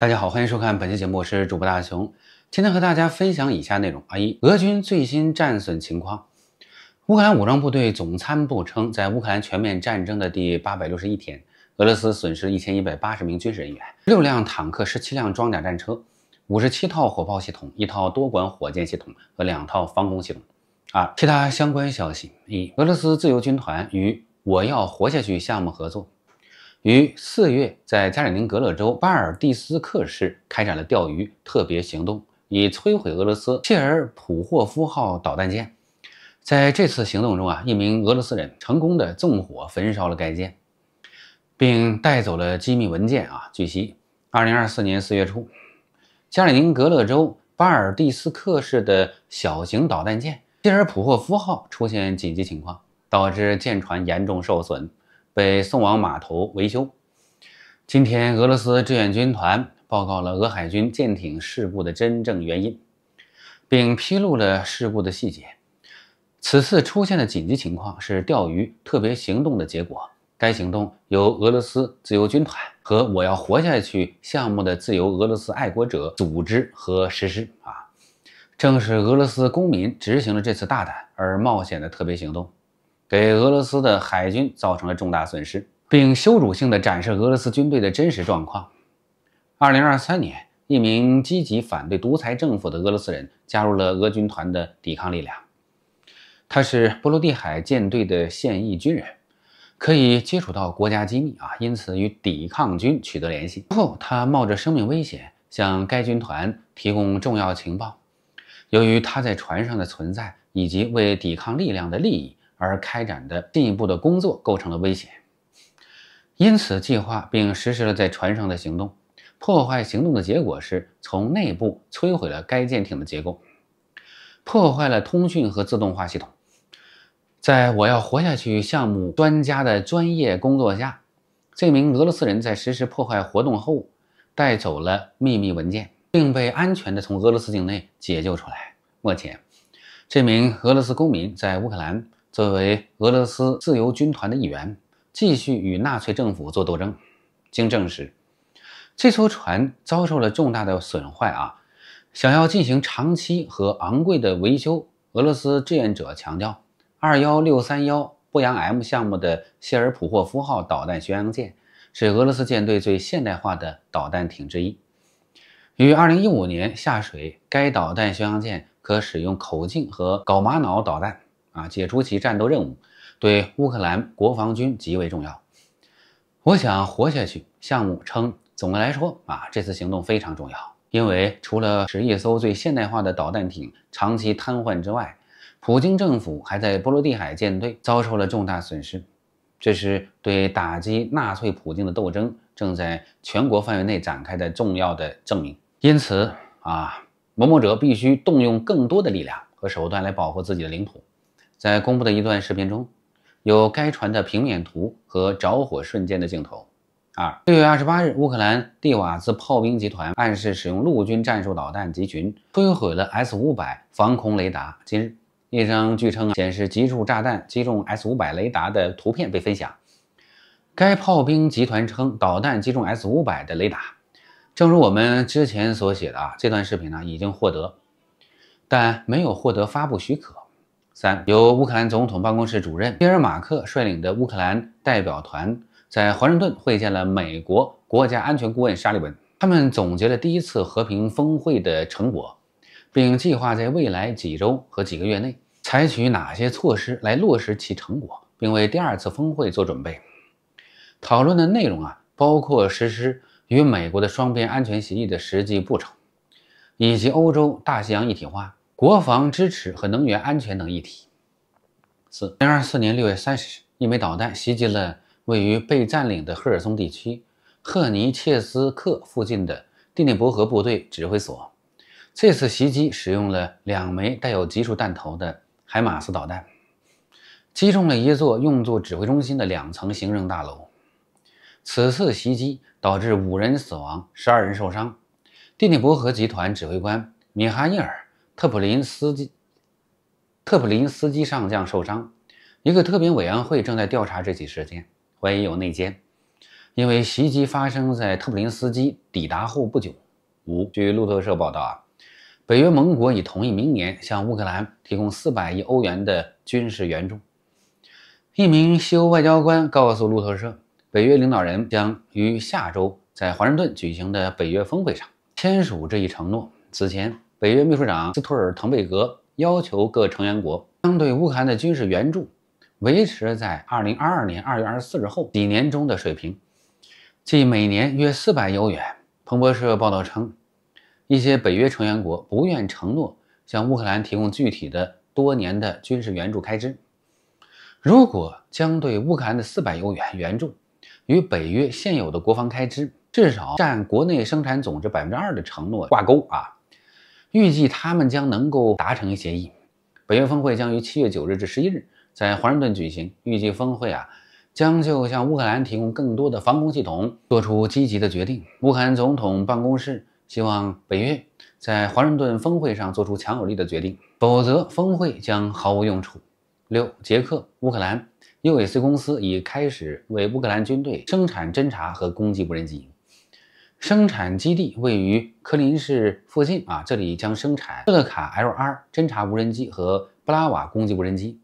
大家好，欢迎收看本期节目，我是主播大熊。今天和大家分享以下内容：啊，一、俄军最新战损情况。乌克兰武装部队总参部称，在乌克兰全面战争的第八百六十一天，俄罗斯损失一千一百八十名军事人员，六辆坦克，十七辆装甲战车，五十七套火炮系统，一套多管火箭系统和两套防空系统。二、其他相关消息：一、俄罗斯自由军团与“我要活下去”项目合作。于四月，在加里宁格勒州巴尔蒂斯克市开展了钓鱼特别行动，以摧毁俄罗斯切尔普霍夫号导弹舰。在这次行动中啊，一名俄罗斯人成功的纵火焚烧了该舰，并带走了机密文件啊。据悉，二零二四年四月初，加里宁格勒州巴尔蒂斯克市的小型导弹舰切尔普霍夫号出现紧急情况，导致舰船严重受损。被送往码头维修。今天，俄罗斯志愿军团报告了俄海军舰艇事故的真正原因，并披露了事故的细节。此次出现的紧急情况是钓鱼特别行动的结果。该行动由俄罗斯自由军团和“我要活下去”项目的自由俄罗斯爱国者组织和实施。啊，正是俄罗斯公民执行了这次大胆而冒险的特别行动。给俄罗斯的海军造成了重大损失，并羞辱性地展示俄罗斯军队的真实状况。二零二三年，一名积极反对独裁政府的俄罗斯人加入了俄军团的抵抗力量。他是波罗的海舰队的现役军人，可以接触到国家机密啊，因此与抵抗军取得联系。之后，他冒着生命危险向该军团提供重要情报。由于他在船上的存在以及为抵抗力量的利益。而开展的进一步的工作构成了威胁，因此计划并实施了在船上的行动。破坏行动的结果是从内部摧毁了该舰艇的结构，破坏了通讯和自动化系统。在我要活下去项目专家的专业工作下，这名俄罗斯人在实施破坏活动后带走了秘密文件，并被安全地从俄罗斯境内解救出来。目前，这名俄罗斯公民在乌克兰。作为俄罗斯自由军团的一员，继续与纳粹政府作斗争。经证实，这艘船遭受了重大的损坏啊！想要进行长期和昂贵的维修，俄罗斯志愿者强调。二幺六三幺波扬 M 项目的谢尔普霍夫号导弹巡洋舰是俄罗斯舰队最现代化的导弹艇之一。于二零一五年下水，该导弹巡洋舰可使用口径和高玛瑙导弹。啊，解除其战斗任务对乌克兰国防军极为重要。我想活下去。项目称，总的来说啊，这次行动非常重要，因为除了使一艘最现代化的导弹艇长期瘫痪之外，普京政府还在波罗的海舰队遭受了重大损失。这是对打击纳粹普京的斗争正在全国范围内展开的重要的证明。因此啊，某某者必须动用更多的力量和手段来保护自己的领土。在公布的一段视频中，有该船的平面图和着火瞬间的镜头。二六月二十八日，乌克兰蒂瓦兹炮兵集团暗示使用陆军战术导弹集群摧毁了 S 五百防空雷达。今日，一张据称显示集束炸弹击中 S 五百雷达的图片被分享。该炮兵集团称，导弹击中 S 五百的雷达。正如我们之前所写的啊，这段视频呢已经获得，但没有获得发布许可。三由乌克兰总统办公室主任伊尔马克率领的乌克兰代表团在华盛顿会见了美国国家安全顾问沙利文。他们总结了第一次和平峰会的成果，并计划在未来几周和几个月内采取哪些措施来落实其成果，并为第二次峰会做准备。讨论的内容啊，包括实施与美国的双边安全协议的实际步骤，以及欧洲大西洋一体化。国防支持和能源安全等议题。四零二四年六月三十日，一枚导弹袭击了位于被占领的赫尔松地区赫尼切斯克附近的第聂伯河部队指挥所。这次袭击使用了两枚带有集束弹头的海马斯导弹，击中了一座用作指挥中心的两层行政大楼。此次袭击导致五人死亡，十二人受伤。第聂伯河集团指挥官米哈伊尔。特普林斯基、特普林斯基上将受伤，一个特别委员会正在调查这起事件，怀疑有内奸，因为袭击发生在特普林斯基抵达后不久。五，据路透社报道啊，北约盟国已同意明年向乌克兰提供四百亿欧元的军事援助。一名西欧外交官告诉路透社，北约领导人将于下周在华盛顿举行的北约峰会上签署这一承诺。此前。北约秘书长斯托尔滕贝格要求各成员国将对乌克兰的军事援助维持在2022年2月24日后几年中的水平，即每年约400欧元。彭博社报道称，一些北约成员国不愿承诺向乌克兰提供具体的多年的军事援助开支。如果将对乌克兰的400欧元援助与北约现有的国防开支至少占国内生产总值2%的承诺挂钩啊。预计他们将能够达成协议。北约峰会将于七月九日至十一日在华盛顿举行。预计峰会啊，将就向乌克兰提供更多的防空系统做出积极的决定。乌克兰总统办公室希望北约在华盛顿峰会上做出强有力的决定，否则峰会将毫无用处。六、捷克乌克兰，UAC 公司已开始为乌克兰军队生产侦察和攻击无人机。生产基地位于科林市附近啊，这里将生产特勒卡 L R 侦察无人机和布拉瓦攻击无人机，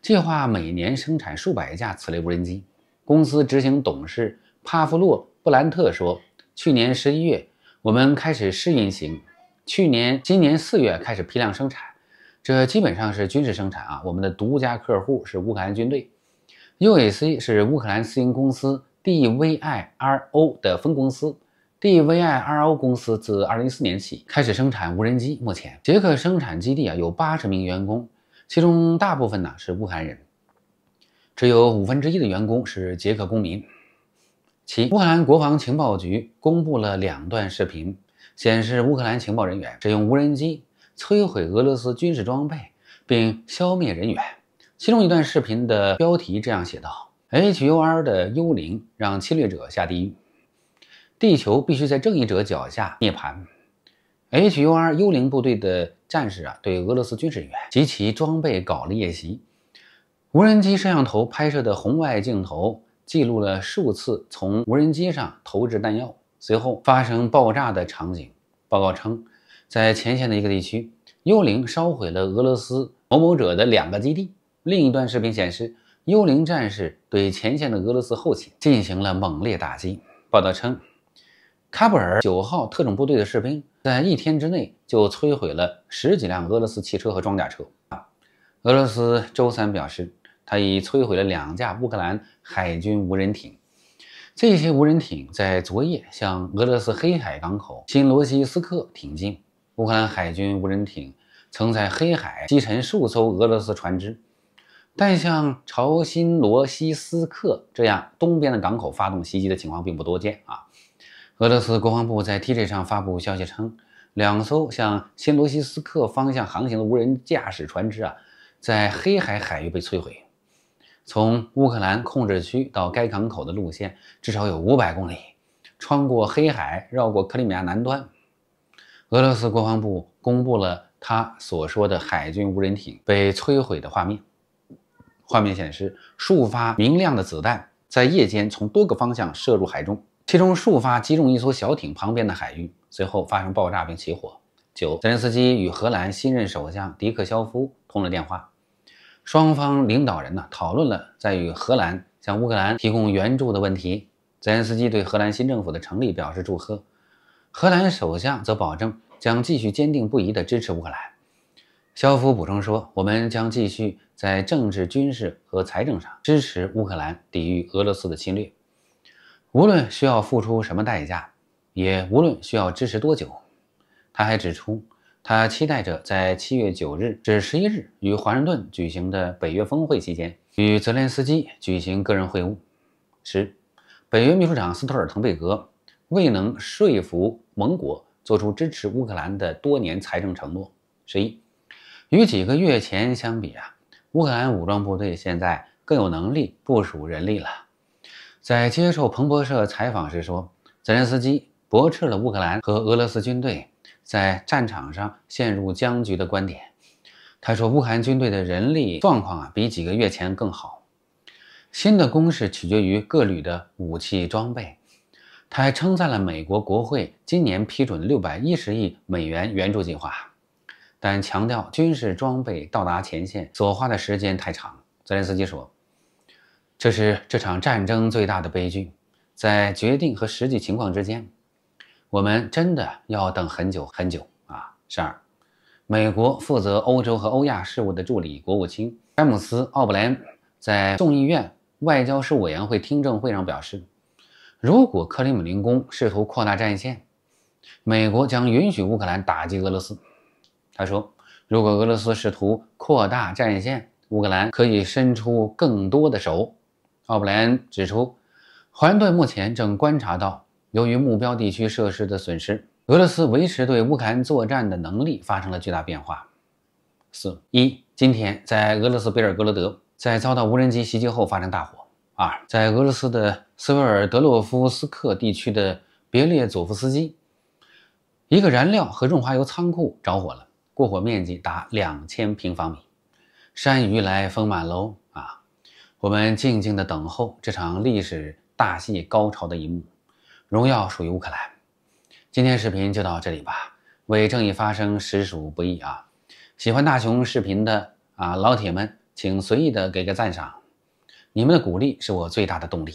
计划每年生产数百架此类无人机。公司执行董事帕夫洛·布兰特说：“去年十一月，我们开始试运行，去年今年四月开始批量生产。这基本上是军事生产啊。我们的独家客户是乌克兰军队。UAC 是乌克兰私营公司 D V I R O 的分公司。” DVIRO 公司自二零一四年起开始生产无人机。目前，捷克生产基地啊有八十名员工，其中大部分呢是乌克兰人，只有五分之一的员工是捷克公民。七，乌克兰国防情报局公布了两段视频，显示乌克兰情报人员使用无人机摧毁俄罗斯军事装备并消灭人员。其中一段视频的标题这样写道：“HUR 的幽灵让侵略者下地狱。”地球必须在正义者脚下涅槃。HUR 幽灵部队的战士啊，对俄罗斯军事员及其装备搞了夜袭。无人机摄像头拍摄的红外镜头记录了数次从无人机上投掷弹药，随后发生爆炸的场景。报告称，在前线的一个地区，幽灵烧毁了俄罗斯某某者的两个基地。另一段视频显示，幽灵战士对前线的俄罗斯后勤进行了猛烈打击。报道称。喀布尔九号特种部队的士兵在一天之内就摧毁了十几辆俄罗斯汽车和装甲车。俄罗斯周三表示，他已摧毁了两架乌克兰海军无人艇。这些无人艇在昨夜向俄罗斯黑海港口新罗西斯克挺进。乌克兰海军无人艇曾在黑海击沉数艘俄罗斯船只，但像朝新罗西斯克这样东边的港口发动袭击的情况并不多见啊。俄罗斯国防部在 t j 上发布消息称，两艘向新罗西斯克方向航行的无人驾驶船只啊，在黑海海域被摧毁。从乌克兰控制区到该港口的路线至少有五百公里，穿过黑海，绕过克里米亚南端。俄罗斯国防部公布了他所说的海军无人艇被摧毁的画面，画面显示数发明亮的子弹在夜间从多个方向射入海中。其中数发击中一艘小艇旁边的海域，随后发生爆炸并起火。九泽连斯基与荷兰新任首相迪克·肖夫通了电话，双方领导人呢讨论了在与荷兰向乌克兰提供援助的问题。泽连斯基对荷兰新政府的成立表示祝贺，荷兰首相则保证将继续坚定不移地支持乌克兰。肖夫补充说：“我们将继续在政治、军事和财政上支持乌克兰抵御俄罗斯的侵略。”无论需要付出什么代价，也无论需要支持多久，他还指出，他期待着在七月九日至十一日与华盛顿举行的北约峰会期间，与泽连斯基举行个人会晤。十，北约秘书长斯特尔滕贝格未能说服盟国做出支持乌克兰的多年财政承诺。十一，与几个月前相比啊，乌克兰武装部队现在更有能力部署人力了。在接受彭博社采访时说，泽连斯基驳斥了乌克兰和俄罗斯军队在战场上陷入僵局的观点。他说，乌克兰军队的人力状况啊比几个月前更好，新的攻势取决于各旅的武器装备。他还称赞了美国国会今年批准六百一十亿美元援助计划，但强调军事装备到达前线所花的时间太长。泽连斯基说。这是这场战争最大的悲剧，在决定和实际情况之间，我们真的要等很久很久啊！十二，美国负责欧洲和欧亚事务的助理国务卿詹姆斯·奥布莱恩在众议院外交事务委员会听证会上表示，如果克里姆林宫试图扩大战线，美国将允许乌克兰打击俄罗斯。他说，如果俄罗斯试图扩大战线，乌克兰可以伸出更多的手。奥布莱恩指出，华盛顿目前正观察到，由于目标地区设施的损失，俄罗斯维持对乌克兰作战的能力发生了巨大变化。四一今天，在俄罗斯贝尔格勒德，在遭到无人机袭击后发生大火。二，在俄罗斯的斯维尔德洛夫斯克地区的别列佐夫斯基，一个燃料和润滑油仓库着火了，过火面积达两千平方米。山雨来风满楼啊！我们静静的等候这场历史大戏高潮的一幕，荣耀属于乌克兰。今天视频就到这里吧，为正义发声实属不易啊！喜欢大雄视频的啊老铁们，请随意的给个赞赏，你们的鼓励是我最大的动力。